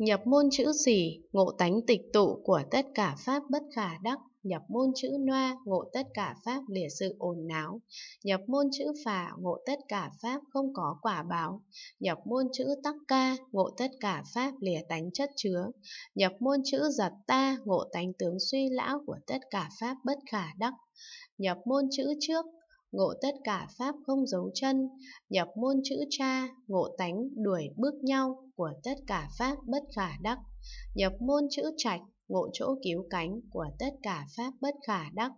Nhập môn chữ xỉ, ngộ tánh tịch tụ của tất cả pháp bất khả đắc. Nhập môn chữ noa, ngộ tất cả pháp lìa sự ồn náo. Nhập môn chữ phà, ngộ tất cả pháp không có quả báo. Nhập môn chữ tắc ca, ngộ tất cả pháp lìa tánh chất chứa. Nhập môn chữ giật ta, ngộ tánh tướng suy lão của tất cả pháp bất khả đắc. Nhập môn chữ trước, ngộ tất cả pháp không giấu chân, nhập môn chữ cha, ngộ tánh đuổi bước nhau của tất cả pháp bất khả đắc, nhập môn chữ trạch, ngộ chỗ cứu cánh của tất cả pháp bất khả đắc,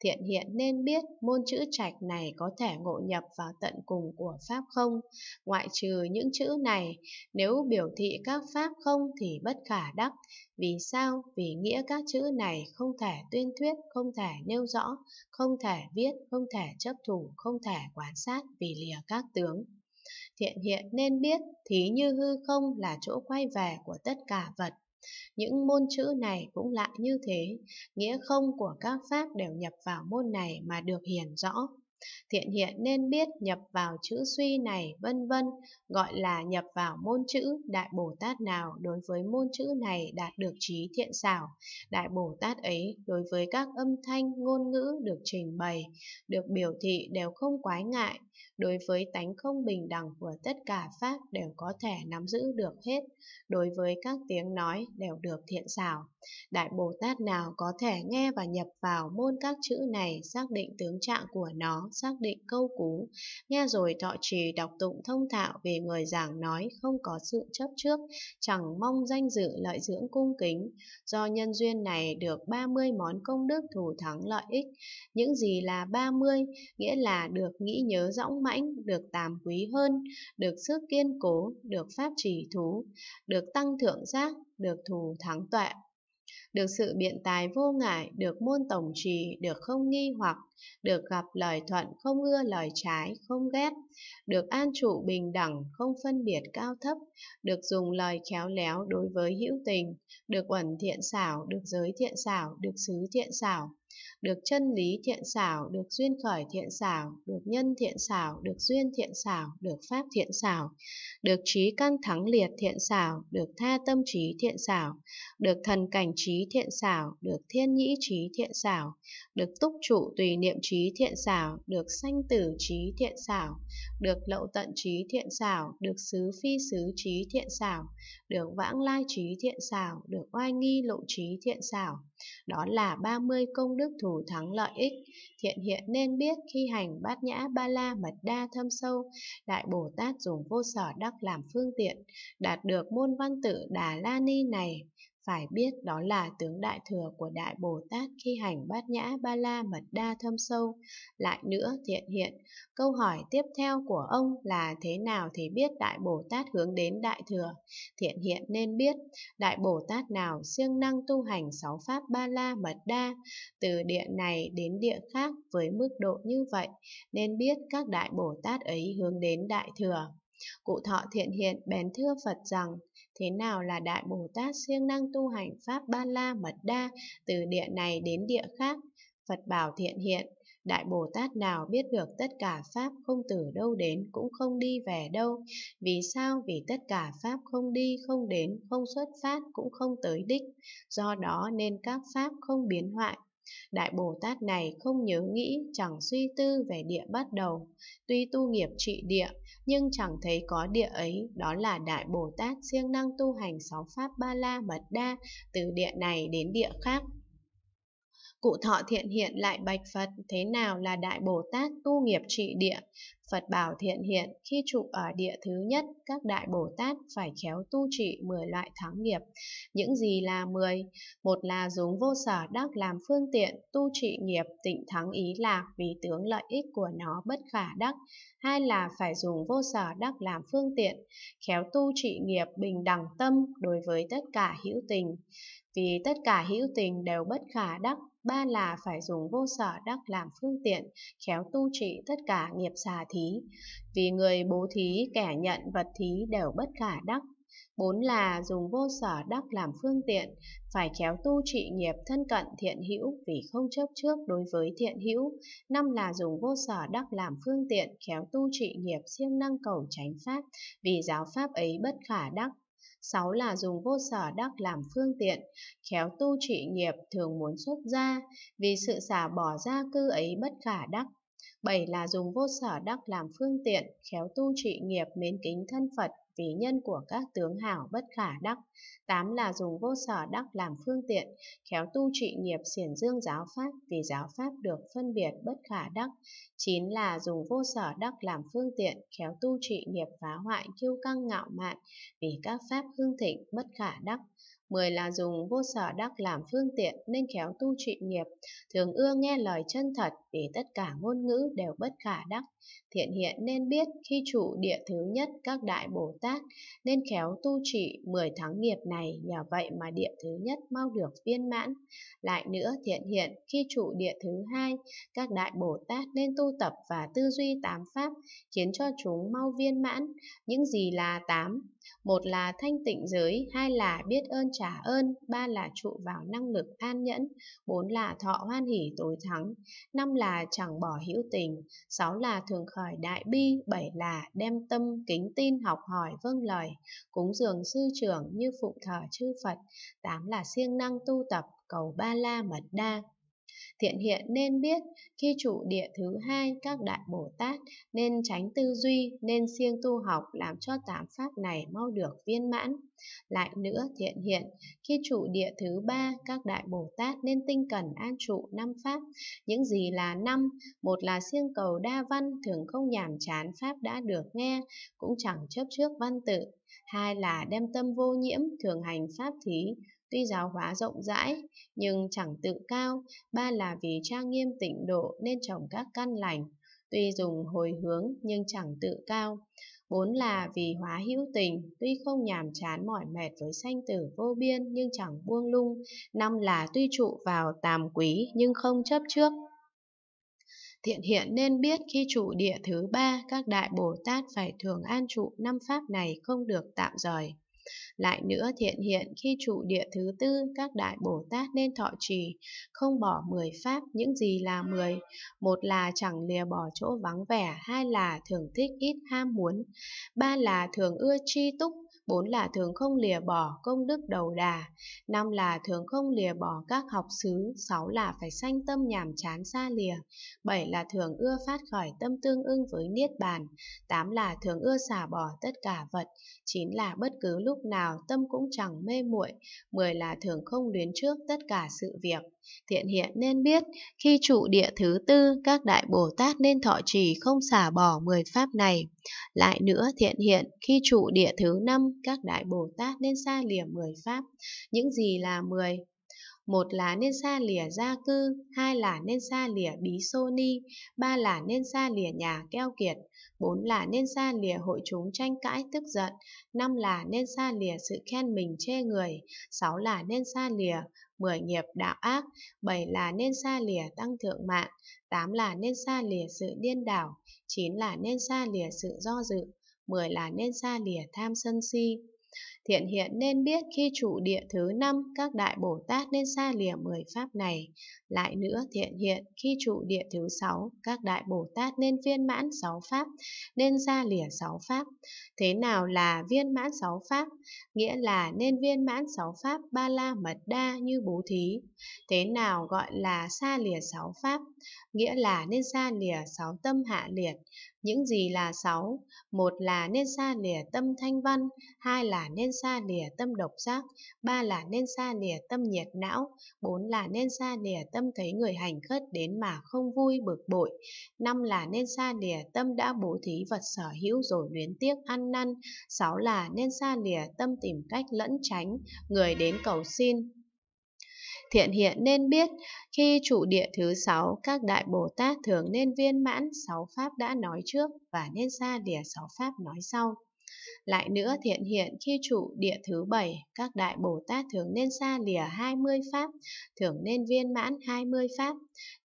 Thiện hiện nên biết môn chữ trạch này có thể ngộ nhập vào tận cùng của pháp không. Ngoại trừ những chữ này, nếu biểu thị các pháp không thì bất khả đắc. Vì sao? Vì nghĩa các chữ này không thể tuyên thuyết, không thể nêu rõ, không thể viết, không thể chấp thủ, không thể quan sát vì lìa các tướng. Thiện hiện nên biết, thí như hư không là chỗ quay về của tất cả vật những môn chữ này cũng lại như thế, nghĩa không của các pháp đều nhập vào môn này mà được hiển rõ. Thiện hiện nên biết nhập vào chữ suy này vân vân, gọi là nhập vào môn chữ Đại Bồ Tát nào đối với môn chữ này đạt được trí thiện xảo. Đại Bồ Tát ấy đối với các âm thanh, ngôn ngữ được trình bày, được biểu thị đều không quái ngại, đối với tánh không bình đẳng của tất cả pháp đều có thể nắm giữ được hết, đối với các tiếng nói đều được thiện xảo. Đại Bồ Tát nào có thể nghe và nhập vào môn các chữ này, xác định tướng trạng của nó, xác định câu cú, nghe rồi thọ trì đọc tụng thông thạo về người giảng nói không có sự chấp trước, chẳng mong danh dự lợi dưỡng cung kính, do nhân duyên này được 30 món công đức thù thắng lợi ích. Những gì là 30, nghĩa là được nghĩ nhớ rõ dõng mãnh, được tàm quý hơn, được sức kiên cố, được pháp trì thú, được tăng thượng giác, được thù thắng tuệ, Được sự biện tài vô ngại, được môn tổng trì, được không nghi hoặc, được gặp lời thuận, không ưa lời trái, không ghét, được an trụ bình đẳng, không phân biệt cao thấp, được dùng lời khéo léo đối với hữu tình, được uẩn thiện xảo, được giới thiện xảo, được xứ thiện xảo, được chân lý thiện xảo, được duyên khởi thiện xảo, được nhân thiện xảo, được duyên thiện xảo, được pháp thiện xảo, được trí căn thắng liệt thiện xảo, được tha tâm trí thiện xảo, được thần cảnh trí thiện xảo, được thiên nhĩ trí thiện xảo, được túc trụ tùy niệm trí thiện xảo, được sanh tử trí thiện xảo, được lậu tận trí thiện xảo, được xứ phi xứ trí thiện xảo, được vãng lai trí thiện xảo, được oai nghi lộ trí thiện xảo, đó là 30 công đức thù thắng lợi ích, thiện hiện nên biết khi hành bát nhã ba la mật đa thâm sâu, Đại Bồ Tát dùng vô sở đắc làm phương tiện, đạt được môn văn tự Đà La Ni này, phải biết đó là tướng đại thừa của Đại Bồ Tát khi hành bát nhã ba la mật đa thâm sâu. Lại nữa thiện hiện, câu hỏi tiếp theo của ông là thế nào thì biết Đại Bồ Tát hướng đến Đại Thừa? Thiện hiện nên biết, Đại Bồ Tát nào siêng năng tu hành sáu pháp ba la mật đa, từ địa này đến địa khác với mức độ như vậy, nên biết các Đại Bồ Tát ấy hướng đến Đại Thừa. Cụ thọ thiện hiện bén thưa Phật rằng, Thế nào là Đại Bồ Tát siêng năng tu hành Pháp Ba La Mật Đa từ địa này đến địa khác? Phật bảo thiện hiện, Đại Bồ Tát nào biết được tất cả Pháp không từ đâu đến cũng không đi về đâu. Vì sao? Vì tất cả Pháp không đi, không đến, không xuất phát cũng không tới đích. Do đó nên các Pháp không biến hoại, Đại Bồ Tát này không nhớ nghĩ, chẳng suy tư về địa bắt đầu. Tuy tu nghiệp trị địa, nhưng chẳng thấy có địa ấy, đó là Đại Bồ Tát siêng năng tu hành sáu pháp ba la mật đa, từ địa này đến địa khác. Cụ thọ thiện hiện lại bạch Phật thế nào là Đại Bồ Tát tu nghiệp trị địa. Phật bảo thiện hiện khi trụ ở địa thứ nhất, các Đại Bồ Tát phải khéo tu trị 10 loại thắng nghiệp. Những gì là 10? Một là dùng vô sở đắc làm phương tiện, tu trị nghiệp tịnh thắng ý lạc vì tướng lợi ích của nó bất khả đắc. Hai là phải dùng vô sở đắc làm phương tiện, khéo tu trị nghiệp bình đẳng tâm đối với tất cả hữu tình. Vì tất cả hữu tình đều bất khả đắc ba là phải dùng vô sở đắc làm phương tiện, khéo tu trị tất cả nghiệp xà thí. Vì người bố thí, kẻ nhận vật thí đều bất khả đắc. Bốn là dùng vô sở đắc làm phương tiện, phải khéo tu trị nghiệp thân cận thiện hữu vì không chấp trước đối với thiện hữu. Năm là dùng vô sở đắc làm phương tiện, khéo tu trị nghiệp siêng năng cầu tránh pháp vì giáo pháp ấy bất khả đắc sáu là dùng vô sở đắc làm phương tiện, khéo tu trị nghiệp thường muốn xuất gia, vì sự xả bỏ gia cư ấy bất khả đắc. bảy là dùng vô sở đắc làm phương tiện, khéo tu trị nghiệp mến kính thân Phật, vì nhân của các tướng hảo bất khả đắc. Tám là dùng vô sở đắc làm phương tiện, khéo tu trị nghiệp xiển dương giáo pháp vì giáo pháp được phân biệt bất khả đắc. Chín là dùng vô sở đắc làm phương tiện, khéo tu trị nghiệp phá hoại kiêu căng ngạo mạn vì các pháp hương thịnh bất khả đắc. Mười là dùng vô sở đắc làm phương tiện nên khéo tu trị nghiệp, thường ưa nghe lời chân thật vì tất cả ngôn ngữ đều bất khả đắc. Thiện hiện nên biết khi trụ địa thứ nhất các đại Bồ Tát nên khéo tu trị mười tháng nghiệp này nhờ vậy mà địa thứ nhất mau được viên mãn. Lại nữa thiện hiện khi trụ địa thứ hai các đại Bồ Tát nên tu tập và tư duy tám pháp khiến cho chúng mau viên mãn. Những gì là tám một là thanh tịnh giới hai là biết ơn trả ơn ba là trụ vào năng lực an nhẫn bốn là thọ hoan hỷ tối thắng năm là chẳng bỏ hữu tình sáu là thường khởi đại bi bảy là đem tâm kính tin học hỏi vâng lời cúng dường sư trưởng như phụng thờ chư phật tám là siêng năng tu tập cầu ba la mật đa Thiện hiện nên biết, khi trụ địa thứ hai các đại Bồ Tát nên tránh tư duy, nên siêng tu học làm cho tám pháp này mau được viên mãn. Lại nữa thiện hiện, khi trụ địa thứ ba các đại Bồ Tát nên tinh cần an trụ năm pháp. Những gì là năm? Một là siêng cầu đa văn, thường không nhàm chán pháp đã được nghe, cũng chẳng chấp trước văn tự. Hai là đem tâm vô nhiễm, thường hành pháp thí, Tuy giáo hóa rộng rãi, nhưng chẳng tự cao, ba là vì trang nghiêm tịnh độ nên trồng các căn lành. Tuy dùng hồi hướng nhưng chẳng tự cao. Bốn là vì hóa hữu tình, tuy không nhàm chán mỏi mệt với sanh tử vô biên nhưng chẳng buông lung. Năm là tuy trụ vào tàm quý nhưng không chấp trước. Thiện hiện nên biết khi trụ địa thứ ba, các đại Bồ Tát phải thường an trụ năm pháp này không được tạm rời. Lại nữa thiện hiện khi trụ địa thứ tư các đại Bồ Tát nên thọ trì, không bỏ mười pháp những gì là mười. Một là chẳng lìa bỏ chỗ vắng vẻ, hai là thường thích ít ham muốn, ba là thường ưa chi túc, bốn là thường không lìa bỏ công đức đầu đà, năm là thường không lìa bỏ các học xứ, sáu là phải sanh tâm nhàm chán xa lìa, bảy là thường ưa phát khỏi tâm tương ưng với niết bàn, tám là thường ưa xả bỏ tất cả vật, chín là bất cứ lúc nào nào tâm cũng chẳng mê muội, mười là thường không luyến trước tất cả sự việc. Thiện hiện nên biết, khi trụ địa thứ tư, các đại Bồ Tát nên thọ trì không xả bỏ mười pháp này. Lại nữa thiện hiện, khi trụ địa thứ năm, các đại Bồ Tát nên xa lìa mười pháp. Những gì là mười một là nên xa lìa gia cư, hai là nên xa lìa bí xô ni, ba là nên xa lìa nhà keo kiệt, bốn là nên xa lìa hội chúng tranh cãi tức giận, năm là nên xa lìa sự khen mình chê người, sáu là nên xa lìa mười nghiệp đạo ác, bảy là nên xa lìa tăng thượng mạng, tám là nên xa lìa sự điên đảo, chín là nên xa lìa sự do dự, mười là nên xa lìa tham sân si. Thiện hiện nên biết khi trụ địa thứ năm, các đại Bồ Tát nên xa lìa mười pháp này. Lại nữa, thiện hiện khi trụ địa thứ sáu, các đại Bồ Tát nên viên mãn sáu pháp, nên xa lìa sáu pháp. Thế nào là viên mãn sáu pháp? Nghĩa là nên viên mãn sáu pháp ba la mật đa như bố thí. Thế nào gọi là xa lìa sáu pháp? Nghĩa là nên xa lìa sáu tâm hạ liệt. Những gì là sáu? Một là nên xa lìa tâm thanh văn, hai là nên xa lìa tâm độc giác, ba là nên xa lìa tâm nhiệt não, bốn là nên xa lìa tâm thấy người hành khất đến mà không vui bực bội, năm là nên xa lìa tâm đã bố thí vật sở hữu rồi luyến tiếc ăn năn, sáu là nên xa lìa tâm tìm cách lẫn tránh, người đến cầu xin, Thiện hiện nên biết, khi trụ địa thứ sáu, các đại Bồ Tát thường nên viên mãn sáu pháp đã nói trước và nên xa lìa sáu pháp nói sau. Lại nữa thiện hiện khi trụ địa thứ bảy, các đại Bồ Tát thường nên xa lìa 20 pháp, thường nên viên mãn 20 pháp.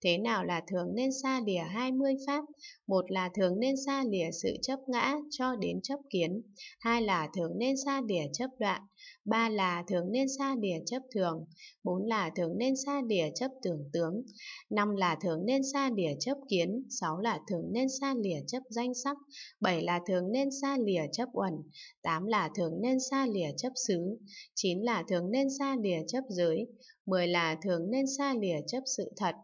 Thế nào là thường nên xa lìa 20 pháp? Một là thường nên xa lìa sự chấp ngã cho đến chấp kiến, hai là thường nên xa lìa chấp đoạn, ba là thường nên xa đìa chấp thường bốn là thường nên xa đìa chấp tưởng tướng năm là thường nên xa đìa chấp kiến sáu là thường nên xa lìa chấp danh sắc bảy là thường nên xa lìa chấp uẩn tám là thường nên xa lìa chấp xứ chín là thường nên xa lìa chấp giới mười là thường nên xa lìa chấp sự thật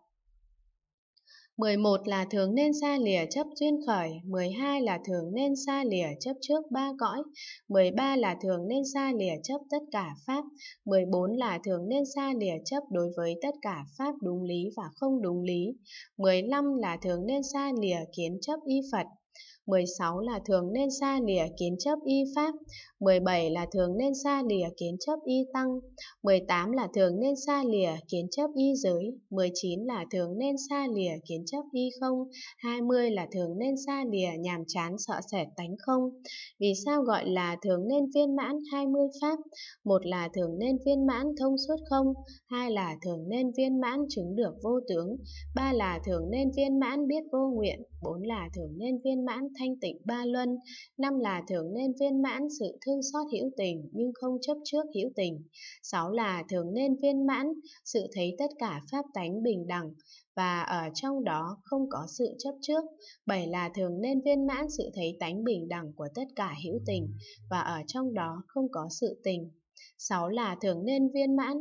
11 là thường nên xa lìa chấp duyên khởi, 12 là thường nên xa lìa chấp trước ba cõi, 13 là thường nên xa lìa chấp tất cả pháp, 14 là thường nên xa lìa chấp đối với tất cả pháp đúng lý và không đúng lý, 15 là thường nên xa lìa kiến chấp y Phật, 16 là thường nên xa lìa kiến chấp y pháp, 17 là thường nên xa lìa kiến chấp y tăng, 18 là thường nên xa lìa kiến chấp y giới, 19 là thường nên xa lìa kiến chấp y không, 20 là thường nên xa lìa nhàm chán sợ sệt tánh không. Vì sao gọi là thường nên viên mãn 20 pháp? Một là thường nên viên mãn thông suốt không, hai là thường nên viên mãn chứng được vô tướng, ba là thường nên viên mãn biết vô nguyện, bốn là thường nên viên mãn thanh tịnh ba luân, năm là thường nên viên mãn sự thương xót hữu tình nhưng không chấp trước hữu tình, sáu là thường nên viên mãn sự thấy tất cả pháp tánh bình đẳng và ở trong đó không có sự chấp trước, bảy là thường nên viên mãn sự thấy tánh bình đẳng của tất cả hữu tình và ở trong đó không có sự tình. 6 là thường nên viên mãn